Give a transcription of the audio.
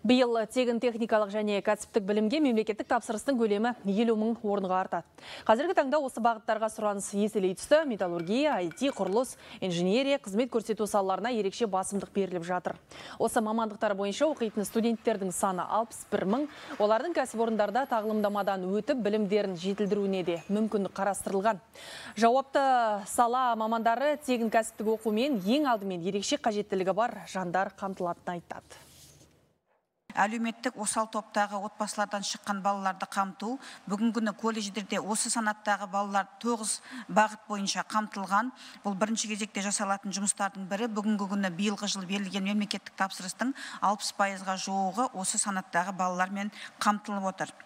Биыл тегін техникалық және кәсіптік білімге мемлекеттік тапсырыстың көлемі елу мың орынға артады. Қазіргі таңда осы бағыттарға сұраныс еселей түсті, металлургия, IT, құрылыс, инженерия, қызмет көрсету салаларына ерекше басымдық беріліп жатыр. Осы мамандықтар бойынша оқитын студенттердің саны 61 мың, олардың кәсіпорындарда тағылымдамадан өтіп білімдерін жетілдіруіне де мүмкіндік қарастырылған. Жауапты сала мамандары тегін кәсіптік оқумен ең алдымен ерекше қажеттілігі бар жандар қамтылатынын айтады әлеуметтік осал топтағы отбасылардан шыққан балаларды қамту бүгінгі күні колледждерде осы санаттағы балалар тоғыз бағыт бойынша қамтылған бұл бірінші кезекте жасалатын жұмыстардың бірі бүгінгі күні биылғы жылы берілген мемлекеттік тапсырыстың алпыс пайызға жуығы осы санаттағы балалармен қамтылып отыр